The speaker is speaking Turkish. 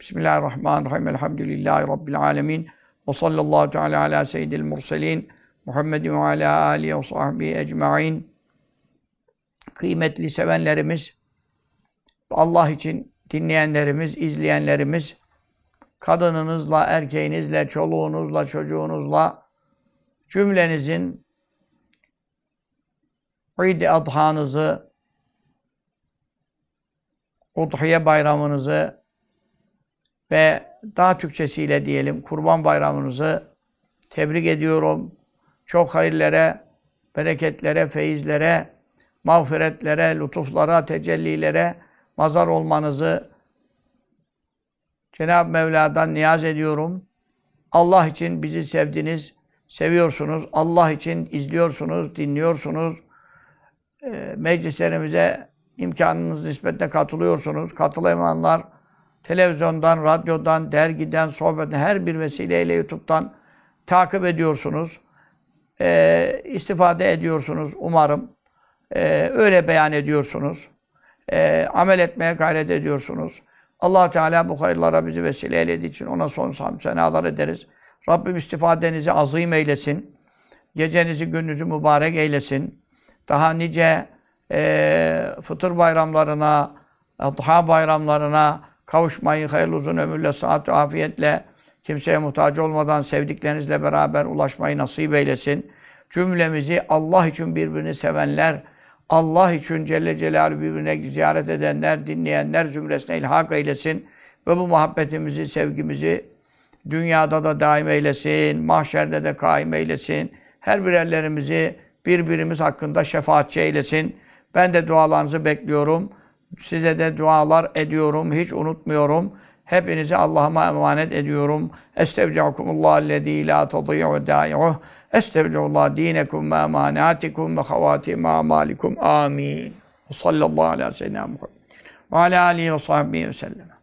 Bismillahirrahmanirrahim. Elhamdülillahi Rabbil alemin. Ve sallallahu teala ala seyyidil murselin. Muhammedin ve ala alihi ve sahbihi ecma'in. Kıymetli sevenlerimiz, Allah için dinleyenlerimiz, izleyenlerimiz, kadınınızla, erkeğinizle, çoluğunuzla, çocuğunuzla, cümlenizin İd-i Adhanızı, Udhiye bayramınızı ve daha Türkçesiyle diyelim Kurban Bayramınızı tebrik ediyorum. Çok hayırlere bereketlere, feyizlere, mağfiretlere, lütuflara, tecellilere mazar olmanızı Cenab-ı Mevla'dan niyaz ediyorum. Allah için bizi sevdiniz, seviyorsunuz. Allah için izliyorsunuz, dinliyorsunuz. Ee, meclislerimize imkanınız nispetle katılıyorsunuz. Katılamayanlar televizyondan, radyodan, dergiden, sohbetten, her bir vesileyle YouTube'dan takip ediyorsunuz. E, istifade ediyorsunuz umarım. E, öyle beyan ediyorsunuz. E, amel etmeye gayret ediyorsunuz. allah Teala bu hayırlara bizi vesile eylediği için ona sonsuz son senalar ederiz. Rabbim istifadenizi azim eylesin. Gecenizi, gününüzü mübarek eylesin. Daha nice e, fıtır bayramlarına, adha bayramlarına, kavuşmayı hayırlı uzun ömürle, saat afiyetle, kimseye muhtaç olmadan sevdiklerinizle beraber ulaşmayı nasip eylesin. Cümlemizi Allah için birbirini sevenler, Allah için Celle Celaluhu birbirine ziyaret edenler, dinleyenler zümresine ilhak eylesin. Ve bu muhabbetimizi, sevgimizi dünyada da daim eylesin, mahşerde de kaim eylesin. Her birerlerimizi birbirimiz hakkında şefaatçi eylesin. Ben de dualarınızı bekliyorum. Size de dualar ediyorum. Hiç unutmuyorum. Hepinizi Allah'ıma emanet ediyorum. Estevcaukumullah lezî la tadî'u dâ'i'uh. Estevceullah dînekum ve emanâtikum ve havâtima amâlikum. Amin. Sallallahu aleyhi ve sellem. Ve alâ aleyhi ve sahbihi ve sellem.